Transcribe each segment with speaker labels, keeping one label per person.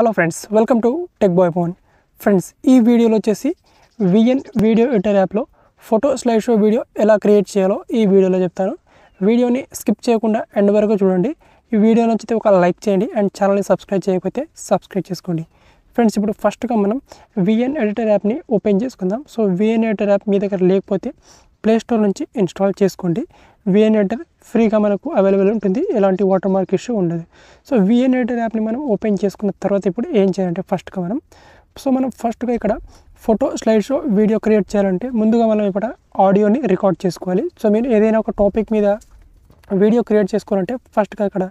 Speaker 1: hello friends welcome to tech boy phone friends ఈ వీడియోలో వచ్చేసి విఎన్ వీడియో ఎడిటర్ యాప్లో ఫోటో స్లైడ్ షో వీడియో ఎలా క్రియేట్ చేయాలో ఈ వీడియోలో చెప్తాను వీడియోని స్కిప్ చేయకుండా ఎండ్ వరకు చూడండి ఈ వీడియో నచ్చితే ఒక లైక్ చేయండి అండ్ ఛానల్ని సబ్స్క్రైబ్ చేయకపోతే సబ్స్క్రైబ్ చేసుకోండి ఫ్రెండ్స్ ఇప్పుడు ఫస్ట్గా మనం విఎన్ ఎడిటర్ యాప్ని ఓపెన్ చేసుకుందాం సో విఎన్ ఎడిటర్ యాప్ మీ దగ్గర లేకపోతే ప్లేస్టోర్ నుంచి ఇన్స్టాల్ చేసుకోండి విఎన్ ఎడిటర్ ఫ్రీగా మనకు అవైలబుల్ ఉంటుంది ఎలాంటి వాటర్ మార్క్ ఇష్యూ ఉండదు సో విఎన్ ఎడిటర్ యాప్ని మనం ఓపెన్ చేసుకున్న తర్వాత ఇప్పుడు ఏం చేయాలంటే ఫస్ట్గా మనం సో మనం ఫస్ట్గా ఇక్కడ photo slide show video create చేయాలంటే ముందుగా మనం ఇక్కడ ఆడియోని రికార్డ్ చేసుకోవాలి సో మీరు ఏదైనా ఒక టాపిక్ మీద వీడియో క్రియేట్ చేసుకోవాలంటే ఫస్ట్గా ఇక్కడ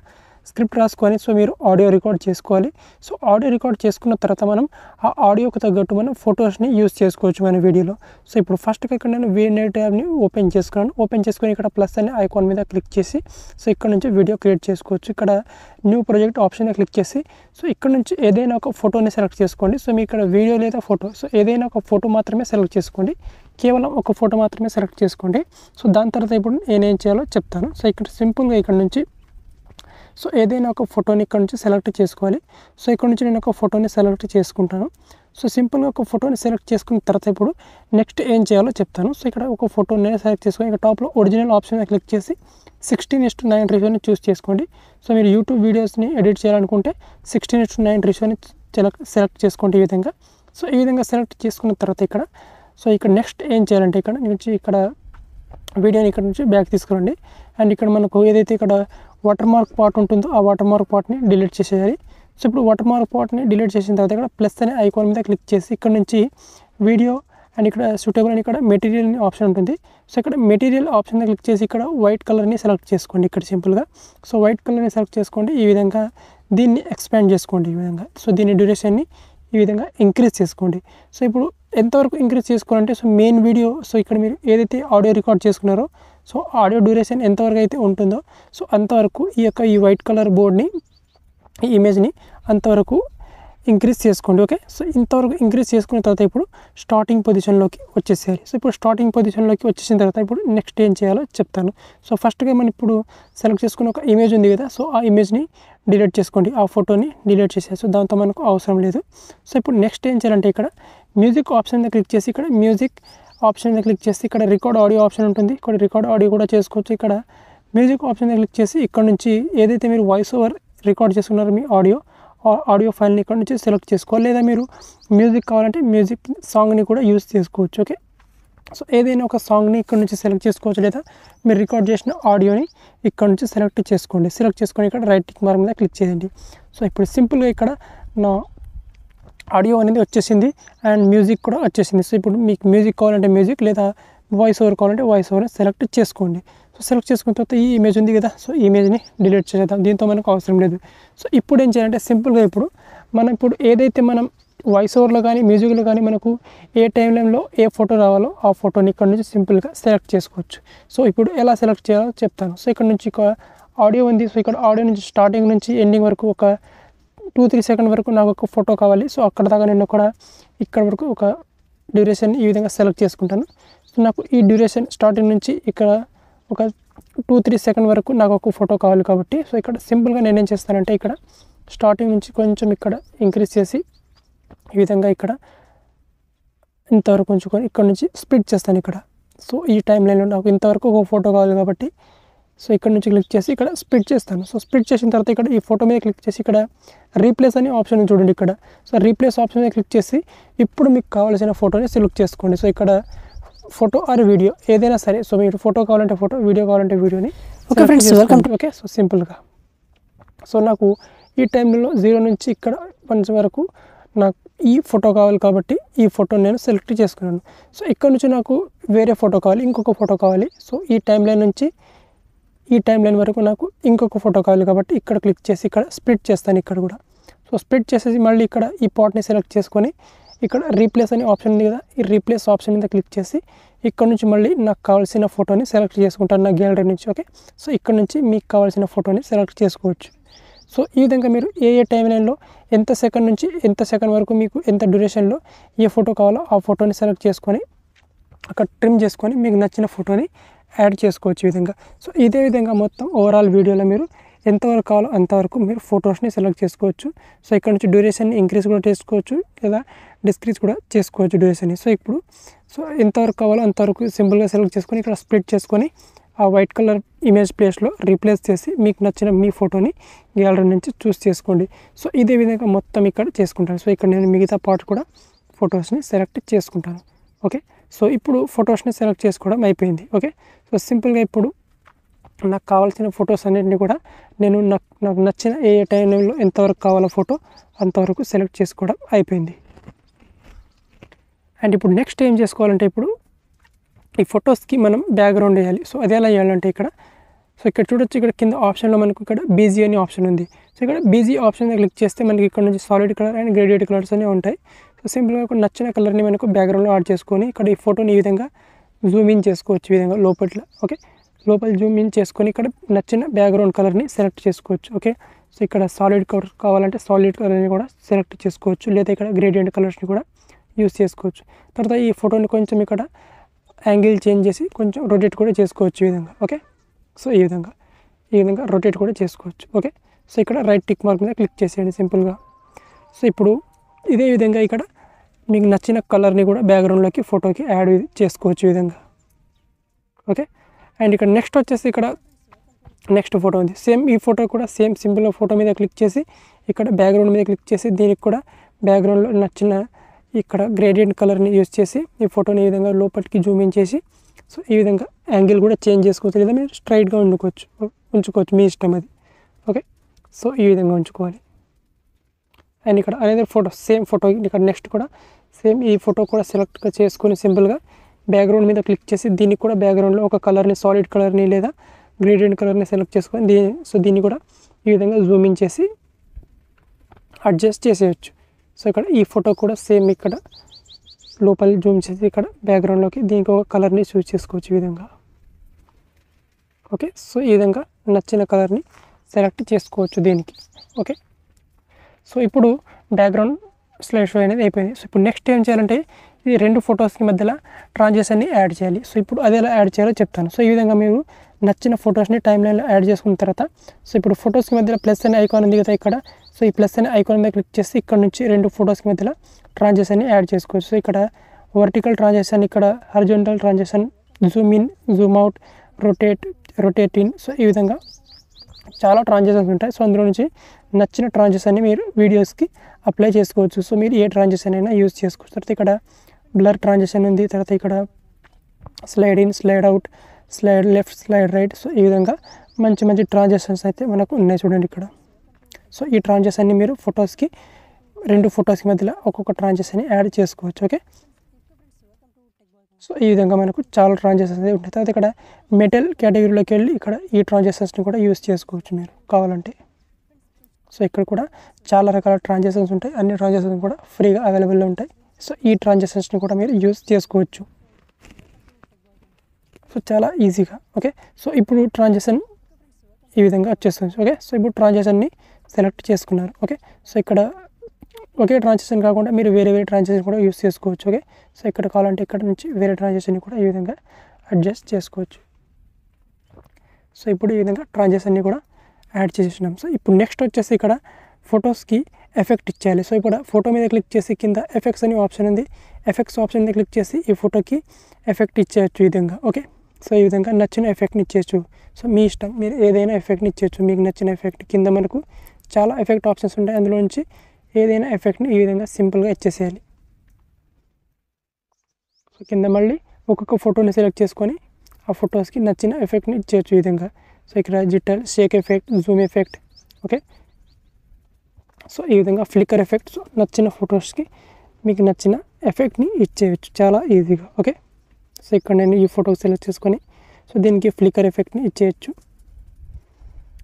Speaker 1: స్క్రిప్ట్ రాసుకొని సో మీరు ఆడియో రికార్డ్ చేసుకోవాలి సో ఆడియో రికార్డ్ చేసుకున్న తర్వాత మనం ఆ ఆడియోకి తగ్గట్టు మనం ఫొటోస్ని యూస్ చేసుకోవచ్చు మన వీడియోలో సో ఇప్పుడు ఫస్ట్గా ఇక్కడ నేను వీడియో ట్యాబ్ని ఓపెన్ చేసుకున్నాను ఓపెన్ చేసుకొని ఇక్కడ ప్లస్ అనే ఐకాన్ మీద క్లిక్ చేసి సో ఇక్కడ నుంచి వీడియో క్రియేట్ చేసుకోవచ్చు ఇక్కడ న్యూ ప్రాజెక్ట్ ఆప్షన్ క్లిక్ చేసి సో ఇక్కడ నుంచి ఏదైనా ఒక ఫోటోని సెలెక్ట్ చేసుకోండి సో మీ ఇక్కడ వీడియో లేదా ఫోటో సో ఏదైనా ఒక ఫోటో మాత్రమే సెలెక్ట్ చేసుకోండి కేవలం ఒక ఫోటో మాత్రమే సెలెక్ట్ చేసుకోండి సో దాని తర్వాత ఇప్పుడు నేనేం చేయాలో చెప్తాను సో ఇక్కడ సింపుల్గా ఇక్కడ నుంచి సో ఏదైనా ఒక ఫోటోని ఇక్కడ నుంచి సెలెక్ట్ చేసుకోవాలి సో ఇక్కడ నుంచి నేను ఒక ఫోటోని సెలెక్ట్ చేసుకుంటాను సో సింపుల్గా ఒక ఫోటోని సెలెక్ట్ చేసుకున్న తర్వాత ఇప్పుడు నెక్స్ట్ ఏం చేయాలో చెప్తాను సో ఇక్కడ ఒక ఫోటో నేను సెలెక్ట్ చేసుకుని ఇక్కడ టాప్లో ఒరిజినల్ ఆప్షన్ క్లిక్ చేసి సిక్స్టీన్ టు నైన్ రిషోని చూస్ చేసుకోండి సో మీరు యూట్యూబ్ వీడియోస్ని ఎడిట్ చేయాలనుకుంటే సిక్స్టీన్ టు నైన్ రిషోని సెలెక్ట్ సెలెక్ట్ చేసుకోండి ఈ విధంగా సో ఈ విధంగా సెలెక్ట్ చేసుకున్న తర్వాత ఇక్కడ సో ఇక్కడ నెక్స్ట్ ఏం చేయాలంటే ఇక్కడ నుంచి ఇక్కడ వీడియోని ఇక్కడ నుంచి బ్యాక్ తీసుకురండి అండ్ ఇక్కడ మనకు ఏదైతే ఇక్కడ వాటర్ మార్క్ పార్ట్ ఉంటుందో ఆ వాటర్ మార్క్ పార్ట్ని డిలీట్ చేసేయాలి సో ఇప్పుడు వాటర్ మార్క్ పార్ట్ని డిలీట్ చేసిన తర్వాత ఇక్కడ ప్లస్ అనే ఐకాన్ మీద క్లిక్ చేసి ఇక్కడ నుంచి వీడియో అండ్ ఇక్కడ సూటబుల్ అని ఇక్కడ మెటీరియల్ ఆప్షన్ ఉంటుంది సో ఇక్కడ మెటీరియల్ ఆప్షన్ క్లిక్ చేసి ఇక్కడ వైట్ కలర్ని సెలెక్ట్ చేసుకోండి ఇక్కడ సింపుల్గా సో వైట్ కలర్ని సెలెక్ట్ చేసుకోండి ఈ విధంగా దీన్ని ఎక్స్పాండ్ చేసుకోండి ఈ విధంగా సో దీని డ్యూరేషన్ని ఈ విధంగా ఇంక్రీజ్ చేసుకోండి సో ఇప్పుడు ఎంతవరకు ఇంక్రీజ్ చేసుకోవాలంటే సో మెయిన్ వీడియో సో ఇక్కడ మీరు ఏదైతే ఆడియో రికార్డ్ చేసుకున్నారో సో ఆడియో డ్యూరేషన్ ఎంతవరకు అయితే ఉంటుందో సో అంతవరకు ఈ యొక్క ఈ వైట్ కలర్ బోర్డ్ని ఈ ఇమేజ్ని అంతవరకు ఇంక్రీజ్ చేసుకోండి ఓకే సో ఇంతవరకు ఇంక్రీజ్ చేసుకున్న తర్వాత ఇప్పుడు స్టార్టింగ్ పొజిషన్లోకి వచ్చేసేయాలి సో ఇప్పుడు స్టార్టింగ్ పొజిషన్లోకి వచ్చేసిన తర్వాత ఇప్పుడు నెక్స్ట్ ఏం చేయాలో చెప్తాను సో ఫస్ట్గా మనం ఇప్పుడు సెలెక్ట్ చేసుకున్న ఒక ఇమేజ్ ఉంది కదా సో ఆ ఇమేజ్ని డిలీట్ చేసుకోండి ఆ ఫోటోని డిలీట్ చేసేసి సో దాంతో మనకు అవసరం లేదు సో ఇప్పుడు నెక్స్ట్ ఏం చేయాలంటే ఇక్కడ మ్యూజిక్ ఆప్షన్ క్లిక్ చేసి ఇక్కడ మ్యూజిక్ ఆప్షన్ని క్లిక్ చేసి ఇక్కడ రికార్డ్ ఆడియో ఆప్షన్ ఉంటుంది ఇక్కడ రికార్డ్ ఆడియో కూడా చేసుకోవచ్చు ఇక్కడ మ్యూజిక్ ఆప్షన్ క్లిక్ చేసి ఇక్కడ నుంచి ఏదైతే మీరు వాయిస్ ఓవర్ రికార్డ్ చేసుకున్నారో మీ ఆడియో ఆడియో ఫైల్ని ఇక్కడ నుంచి సెలెక్ట్ చేసుకోవాలి లేదా మీరు మ్యూజిక్ కావాలంటే మ్యూజిక్ సాంగ్ని కూడా యూజ్ చేసుకోవచ్చు ఓకే సో ఏదైనా ఒక సాంగ్ని ఇక్కడ నుంచి సెలెక్ట్ చేసుకోవచ్చు లేదా మీరు రికార్డ్ చేసిన ఆడియోని ఇక్కడ నుంచి సెలెక్ట్ చేసుకోండి సెలెక్ట్ చేసుకొని ఇక్కడ రైట్ టిక్ మార్క్ మీద క్లిక్ చేయండి సో ఇప్పుడు సింపుల్గా ఇక్కడ నా ఆడియో అనేది వచ్చేసింది అండ్ మ్యూజిక్ కూడా వచ్చేసింది సో ఇప్పుడు మీకు మ్యూజిక్ కావాలంటే మ్యూజిక్ లేదా వాయిస్ ఓవర్ కావాలంటే వాయిస్ ఓవర్ సెలెక్ట్ చేసుకోండి సో సెలెక్ట్ చేసుకున్న తర్వాత ఈ ఇమేజ్ ఉంది కదా సో ఈ ఇమేజ్ని డిలీట్ చేసేద్దాం దీంతో మనకు అవసరం లేదు సో ఇప్పుడు ఏం చేయాలంటే సింపుల్గా ఇప్పుడు మనం ఇప్పుడు ఏదైతే మనం వాయిస్ ఓవర్లో కానీ మ్యూజిక్లో కానీ మనకు ఏ టైంలో ఏ ఫోటో రావాలో ఆ ఫోటోని ఇక్కడ నుంచి సింపుల్గా సెలెక్ట్ చేసుకోవచ్చు సో ఇప్పుడు ఎలా సెలెక్ట్ చేయాలో చెప్తాను సో ఇక్కడ నుంచి ఆడియో ఉంది సో ఇక్కడ ఆడియో నుంచి స్టార్టింగ్ నుంచి ఎండింగ్ వరకు ఒక టూ త్రీ సెకండ్ వరకు నాకు ఒక ఫోటో కావాలి సో అక్కడ దాకా నేను కూడా ఇక్కడ వరకు ఒక డ్యూరేషన్ ఈ విధంగా సెలెక్ట్ చేసుకుంటాను సో నాకు ఈ డ్యూరేషన్ స్టార్టింగ్ నుంచి ఇక్కడ ఒక టూ త్రీ సెకండ్ వరకు నాకు ఒక ఫోటో కావాలి కాబట్టి సో ఇక్కడ సింపుల్గా నేనేం చేస్తానంటే ఇక్కడ స్టార్టింగ్ నుంచి కొంచెం ఇక్కడ ఇంక్రీజ్ చేసి ఈ విధంగా ఇక్కడ ఇంతవరకు ఉంచుకొని ఇక్కడ నుంచి స్ప్లిట్ చేస్తాను ఇక్కడ సో ఈ టైంలో నాకు ఇంతవరకు ఒక ఫోటో కావాలి కాబట్టి సో ఇక్కడ నుంచి క్లిక్ చేసి ఇక్కడ స్ప్లిట్ చేస్తాను సో స్ప్లిట్ చేసిన తర్వాత ఇక్కడ ఈ ఫోటో మీద క్లిక్ చేసి ఇక్కడ రీప్లేస్ అనే ఆప్షన్ చూడండి ఇక్కడ సో రీప్లేస్ ఆప్షన్ మీద క్లిక్ చేసి ఇప్పుడు మీకు కావాల్సిన ఫోటోని సెలెక్ట్ చేసుకోండి సో ఇక్కడ ఫోటో ఆర్ వీడియో ఏదైనా సరే సో మీరు ఫోటో కావాలంటే ఫోటో వీడియో కావాలంటే వీడియోని okay friends welcome okay so సింపుల్గా సో నాకు ఈ టైంలో జీరో నుంచి ఇక్కడ వన్స్ వరకు నాకు ఈ ఫోటో కావాలి కాబట్టి ఈ ఫోటో నేను సెలెక్ట్ చేసుకున్నాను సో ఇక్కడ నుంచి నాకు వేరే ఫోటో కావాలి ఇంకొక ఫోటో కావాలి సో ఈ టైం లైన్ నుంచి ఈ టైం లైన్ వరకు నాకు ఇంకొక ఫోటో కావాలి కాబట్టి ఇక్కడ క్లిక్ చేసి ఇక్కడ స్ప్లిట్ చేస్తాను ఇక్కడ కూడా సో స్ప్లిట్ చేసేసి మళ్ళీ ఇక్కడ ఈ పాట్ని సెలెక్ట్ చేసుకొని ఇక్కడ రీప్లేస్ అనే ఆప్షన్ ఉంది కదా ఈ రీప్లేస్ ఆప్షన్ మీద క్లిక్ చేసి ఇక్కడ నుంచి మళ్ళీ నాకు కావాల్సిన ఫోటోని సెలెక్ట్ చేసుకుంటాను నా గ్యాలరీ నుంచి ఓకే సో ఇక్కడ నుంచి మీకు కావాల్సిన ఫోటోని సెలెక్ట్ చేసుకోవచ్చు సో ఈ విధంగా మీరు ఏ ఏ టైం లైన్లో ఎంత సెకండ్ నుంచి ఎంత సెకండ్ వరకు మీకు ఎంత డ్యూరేషన్లో ఏ ఫోటో కావాలో ఆ ఫోటోని సెలెక్ట్ చేసుకొని అక్కడ ట్రిమ్ చేసుకొని మీకు నచ్చిన ఫోటోని యాడ్ చేసుకోవచ్చు ఈ విధంగా సో ఇదే విధంగా మొత్తం ఓవరాల్ వీడియోలో మీరు ఎంతవరకు కావాలో అంతవరకు మీరు ఫొటోస్ని సెలెక్ట్ చేసుకోవచ్చు సో ఇక్కడ నుంచి డ్యూరేషన్ ఇంక్రీజ్ కూడా చేసుకోవచ్చు లేదా డిస్క్రీజ్ కూడా చేసుకోవచ్చు డ్యూరేషన్ సో ఇప్పుడు సో ఎంతవరకు కావాలో అంతవరకు సింపుల్గా సెలెక్ట్ చేసుకొని ఇక్కడ స్ప్లిట్ చేసుకొని ఆ వైట్ కలర్ ఇమేజ్ ప్లేస్లో రీప్లేస్ చేసి మీకు నచ్చిన మీ ఫోటోని గ్యాలరీ నుంచి చూస్ చేసుకోండి సో ఇదే విధంగా మొత్తం ఇక్కడ చేసుకుంటాను సో ఇక్కడ నేను మిగతా పార్ట్ కూడా ఫొటోస్ని సెలెక్ట్ చేసుకుంటాను ఓకే సో ఇప్పుడు ఫొటోస్ని సెలెక్ట్ చేసుకోవడం అయిపోయింది ఓకే సో సింపుల్గా ఇప్పుడు నాకు కావాల్సిన ఫొటోస్ అన్నింటినీ కూడా నేను నాకు నాకు నచ్చిన ఏ టైంలో ఎంతవరకు కావాలో ఫోటో అంతవరకు సెలెక్ట్ చేసుకోవడం అయిపోయింది అండ్ ఇప్పుడు నెక్స్ట్ ఏం చేసుకోవాలంటే ఇప్పుడు ఈ ఫొటోస్కి మనం బ్యాక్గ్రౌండ్ వేయాలి సో అది ఎలా వేయాలంటే ఇక్కడ సో ఇక్కడ చూడొచ్చు ఇక్కడ కింద ఆప్షన్లో మనకు ఇక్కడ బీజీ అనే ఆప్షన్ ఉంది సో ఇక్కడ బీజీ ఆప్షన్ క్లిక్ చేస్తే మనకి ఇక్కడ నుంచి solid colour and gradient colours అనేవి ఉంటాయి సింపుల్గా నచ్చిన కలర్ని మనకు బ్యాక్గ్రౌండ్లో యాడ్ చేసుకొని ఇక్కడ ఈ ఫోటోని ఈ విధంగా జూమ్ ఇన్ చేసుకోవచ్చు ఈ విధంగా లోపల ఓకే లోపల జూమ్ ఇన్ చేసుకొని ఇక్కడ నచ్చిన బ్యాక్గ్రౌండ్ కలర్ని సెలెక్ట్ చేసుకోవచ్చు ఓకే సో ఇక్కడ సాలిడ్ కలర్ కావాలంటే సాలిడ్ కలర్ని కూడా సెలెక్ట్ చేసుకోవచ్చు లేదా ఇక్కడ గ్రేడియంట్ కలర్స్ని కూడా యూస్ చేసుకోవచ్చు తర్వాత ఈ ఫోటోని కొంచెం ఇక్కడ యాంగిల్ చేంజ్ చేసి కొంచెం రొటేట్ కూడా చేసుకోవచ్చు ఈ విధంగా ఓకే సో ఈ విధంగా ఈ విధంగా రొటేట్ కూడా చేసుకోవచ్చు ఓకే సో ఇక్కడ రైట్ టిక్ మార్క్ మీద క్లిక్ చేసేయండి సింపుల్గా సో ఇప్పుడు ఇదే విధంగా ఇక్కడ మీకు నచ్చిన కలర్ని కూడా బ్యాక్గ్రౌండ్లోకి ఫోటోకి యాడ్ చేసుకోవచ్చు ఈ విధంగా ఓకే అండ్ ఇక్కడ నెక్స్ట్ వచ్చేసి ఇక్కడ నెక్స్ట్ ఫోటో ఉంది సేమ్ ఈ ఫోటో కూడా సేమ్ సింపుల్ ఫోటో మీద క్లిక్ చేసి ఇక్కడ బ్యాక్గ్రౌండ్ మీద క్లిక్ చేసి దీనికి కూడా బ్యాక్గ్రౌండ్లో నచ్చిన ఇక్కడ గ్రేడియంట్ కలర్ని యూజ్ చేసి ఈ ఫోటోని ఈ విధంగా లోపలికి జూమ్ ఇన్ చేసి సో ఈ విధంగా యాంగిల్ కూడా చేంజ్ చేసుకోవచ్చు లేదా మీరు స్ట్రైట్గా ఉండుకోవచ్చు ఉంచుకోవచ్చు మీ ఇష్టం అది ఓకే సో ఈ విధంగా ఉంచుకోవాలి అండ్ ఇక్కడ అనేది ఫోటో సేమ్ ఫోటో ఇక్కడ నెక్స్ట్ కూడా సేమ్ ఈ ఫోటో కూడా సెలెక్ట్గా చేసుకొని సింపుల్గా బ్యాక్గ్రౌండ్ మీద క్లిక్ చేసి దీనికి కూడా బ్యాక్గ్రౌండ్లో ఒక కలర్ని సాలిడ్ కలర్ని లేదా గ్రేడియంట్ కలర్ని సెలెక్ట్ చేసుకొని దీని సో దీన్ని కూడా ఈ విధంగా జూమ్ ఇన్ చేసి అడ్జస్ట్ చేసేయచ్చు సో ఇక్కడ ఈ ఫోటో కూడా సేమ్ ఇక్కడ లోపలి జూమ్ చేసి ఇక్కడ బ్యాక్గ్రౌండ్లోకి దీనికి ఒక కలర్ని చూస్ చేసుకోవచ్చు ఈ విధంగా ఓకే సో ఈ విధంగా నచ్చిన కలర్ని సెలెక్ట్ చేసుకోవచ్చు దీనికి ఓకే సో ఇప్పుడు బ్యాక్గ్రౌండ్ స్లైడ్ షో అనేది అయిపోయింది సో ఇప్పుడు నెక్స్ట్ ఏం చేయాలంటే ఈ రెండు ఫొటోస్కి మధ్యలో ట్రాన్జాక్షన్ని యాడ్ చేయాలి సో ఇప్పుడు అది ఎలా యాడ్ చేయాలో చెప్తాను సో ఈ విధంగా మీరు నచ్చిన ఫొటోస్ని టైం లైన్లో యాడ్ చేసుకున్న తర్వాత సో ఇప్పుడు ఫొటోస్కి మధ్యలో ప్లస్ అనే ఐకాన్ ఉంది కదా ఇక్కడ సో ఈ ప్లస్ అనే ఐకాన్ మీద క్లిక్ చేసి ఇక్కడ నుంచి రెండు ఫొటోస్కి మధ్యలో ట్రాన్జాక్షన్ని యాడ్ చేసుకోవచ్చు సో ఇక్కడ వర్టికల్ ట్రాన్జాక్షన్ ఇక్కడ horizontal transaction zoom in zoom out rotate rotate in so ఈ విధంగా చాలా ట్రాన్జాక్షన్స్ ఉంటాయి సో అందులో నుంచి నచ్చిన ట్రాన్జెస్ అన్ని మీరు వీడియోస్కి అప్లై చేసుకోవచ్చు సో మీరు ఏ ట్రాన్జెక్షన్ అయినా యూజ్ చేసుకోవచ్చు తర్వాత ఇక్కడ బ్లర్ ట్రాన్జెక్షన్ ఉంది తర్వాత ఇక్కడ slide in slide out slide left slide right so ఈ విధంగా మంచి మంచి ట్రాన్జాక్షన్స్ అయితే మనకు ఉన్నాయి చూడండి ఇక్కడ సో ఈ ట్రాన్జాక్షన్ అన్ని మీరు ఫొటోస్కి రెండు ఫొటోస్కి మధ్యలో ఒక్కొక్క ట్రాన్జెక్షన్ యాడ్ చేసుకోవచ్చు ఓకే సో ఈ విధంగా మనకు చాలా ట్రాన్జాక్షన్స్ ఉంటాయి తర్వాత ఇక్కడ మెటల్ కేటగిరీలోకి వెళ్ళి ఇక్కడ ఈ ట్రాన్జాక్షన్స్ని కూడా యూస్ చేసుకోవచ్చు మీరు కావాలంటే సో ఇక్కడ కూడా చాలా రకాల ట్రాన్సాక్షన్స్ ఉంటాయి అన్ని ట్రాన్సాక్షన్స్ కూడా ఫ్రీగా అవైలబుల్లో ఉంటాయి సో ఈ ట్రాన్సాక్షన్స్ని కూడా మీరు యూజ్ చేసుకోవచ్చు సో చాలా ఈజీగా ఓకే సో ఇప్పుడు ట్రాన్సాక్షన్ ఈ విధంగా వచ్చేస్తుంది ఓకే సో ఇప్పుడు ట్రాన్సాక్షన్ని సెలెక్ట్ చేసుకున్నారు ఓకే సో ఇక్కడ ఒకే ట్రాన్సాక్షన్ కాకుండా మీరు వేరే వేరే ట్రాన్సాక్షన్ కూడా యూస్ చేసుకోవచ్చు ఓకే సో ఇక్కడ కావాలంటే ఇక్కడ నుంచి వేరే ట్రాన్సాక్షన్ కూడా ఈ విధంగా అడ్జస్ట్ చేసుకోవచ్చు సో ఇప్పుడు ఈ విధంగా ట్రాన్సాక్షన్ని కూడా యాడ్ చేసేసినాం సో ఇప్పుడు నెక్స్ట్ వచ్చేసి ఇక్కడ ఫొటోస్కి ఎఫెక్ట్ ఇచ్చేయాలి సో ఇక్కడ ఫోటో మీద క్లిక్ చేసి కింద ఎఫెక్ట్స్ అని ఆప్షన్ ఉంది ఎఫెక్ట్స్ ఆప్షన్ మీద క్లిక్ చేసి ఈ ఫోటోకి ఎఫెక్ట్ ఇచ్చేయచ్చు ఈ విధంగా ఓకే సో ఈ విధంగా నచ్చిన ఎఫెక్ట్ని ఇచ్చేయచ్చు సో మీ ఇష్టం మీరు ఏదైనా ఎఫెక్ట్ని ఇచ్చేయచ్చు మీకు నచ్చిన ఎఫెక్ట్ కింద మనకు చాలా ఎఫెక్ట్ ఆప్షన్స్ ఉంటాయి అందులో నుంచి ఏదైనా ఎఫెక్ట్ని ఈ విధంగా సింపుల్గా ఇచ్చేసేయాలి సో కింద మళ్ళీ ఒక్కొక్క ఫోటోని సెలెక్ట్ చేసుకొని ఆ ఫొటోస్కి నచ్చిన ఎఫెక్ట్ని ఇచ్చేయచ్చు ఈ విధంగా సో ఇక్కడ shake effect zoom effect okay so ఈ విధంగా ఫ్లిక్కర్ ఎఫెక్ట్ సో నచ్చిన ఫొటోస్కి మీకు నచ్చిన ఎఫెక్ట్ని ఇచ్చేయచ్చు చాలా ఈజీగా ఓకే సో ఇక్కడ నేను ఈ ఫోటో సెలెక్ట్ చేసుకొని సో దీనికి ఫ్లిక్కర్ ఎఫెక్ట్ని ఇచ్చేయచ్చు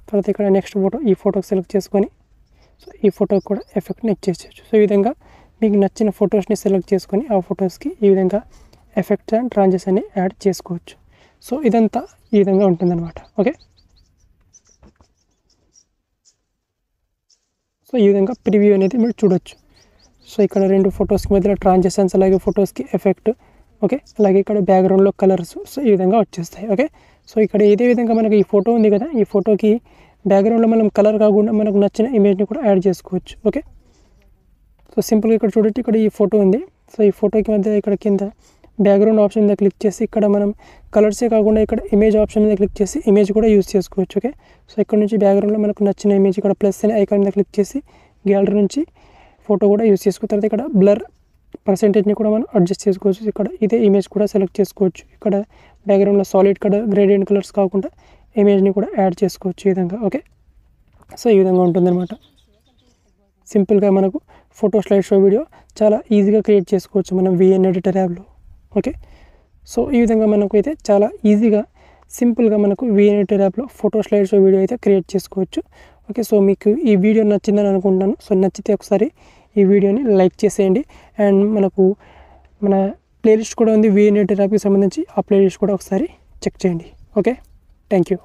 Speaker 1: తర్వాత ఇక్కడ నెక్స్ట్ ఫోటో ఈ ఫోటోకి సెలెక్ట్ చేసుకొని సో ఈ ఫోటోకి కూడా ఎఫెక్ట్ని ఇచ్చేసేయచ్చు సో ఈ విధంగా మీకు నచ్చిన ఫొటోస్ని సెలెక్ట్ చేసుకొని ఆ ఫొటోస్కి ఈ విధంగా ఎఫెక్ట్స్ అండ్ ట్రాన్జెస్ యాడ్ చేసుకోవచ్చు సో ఇదంతా ఈ విధంగా ఉంటుందన్నమాట ఓకే సో ఈ విధంగా ప్రివ్యూ అనేది మీరు చూడొచ్చు సో ఇక్కడ రెండు ఫొటోస్కి మధ్యలో ట్రాన్జాక్షన్స్ అలాగే ఫొటోస్కి ఎఫెక్ట్ ఓకే అలాగే ఇక్కడ బ్యాక్గ్రౌండ్లో కలర్స్ సో ఈ విధంగా వచ్చేస్తాయి ఓకే సో ఇక్కడ ఇదే విధంగా మనకి ఈ ఫోటో ఉంది కదా ఈ ఫోటోకి బ్యాక్గ్రౌండ్లో మనం కలర్ కాకుండా మనకు నచ్చిన ఇమేజ్ని కూడా యాడ్ చేసుకోవచ్చు ఓకే సో సింపుల్గా ఇక్కడ చూడండి ఇక్కడ ఈ ఫోటో ఉంది సో ఈ ఫోటోకి మధ్య ఇక్కడ కింద బ్యాక్గ్రౌండ్ ఆప్షన్ మీద క్లిక్ చేసి ఇక్కడ మనం కలర్సే కాకుండా ఇక్కడ ఇమేజ్ ఆప్షన్ మీద క్లిక్ చేసి ఇమేజ్ కూడా యూస్ చేసుకోవచ్చు ఓకే సో ఇక్కడ నుంచి బ్యాక్గ్రౌండ్లో మనకు నచ్చిన ఇమేజ్ ఇక్కడ ప్లస్ అనే ఐకాన్ మీద క్లిక్ చేసి గ్యాలరీ నుంచి ఫోటో కూడా యూస్ చేసుకోవచ్చు తర్వాత ఇక్కడ బ్లర్ పర్సంటేజ్ని కూడా మనం అడ్జస్ట్ చేసుకోవచ్చు ఇక్కడ ఇదే ఇమేజ్ కూడా సెలెక్ట్ చేసుకోవచ్చు ఇక్కడ బ్యాక్గ్రౌండ్లో సాలిడ్ కలర్ గ్రేడియంట్ కలర్స్ కాకుండా ఇమేజ్ని కూడా యాడ్ చేసుకోవచ్చు ఈ విధంగా ఓకే సో ఈ విధంగా ఉంటుందన్నమాట సింపుల్గా మనకు ఫోటో స్లైడ్ షో వీడియో చాలా ఈజీగా క్రియేట్ చేసుకోవచ్చు మనం విఎన్ ఎడిటర్ యాప్లో ఓకే సో ఈ విధంగా మనకు అయితే చాలా ఈజీగా సింపుల్గా మనకు వీఎన్యూటర్ యాప్లో ఫోటో షో వీడియో అయితే క్రియేట్ చేసుకోవచ్చు ఓకే సో మీకు ఈ వీడియో నచ్చిందని అనుకుంటున్నాను సో నచ్చితే ఒకసారి ఈ వీడియోని లైక్ చేసేయండి అండ్ మనకు మన ప్లేలిస్ట్ కూడా ఉంది వీఎన్యూటర్ యాప్కి సంబంధించి ఆ ప్లేలిస్ట్ కూడా ఒకసారి చెక్ చేయండి ఓకే థ్యాంక్ యూ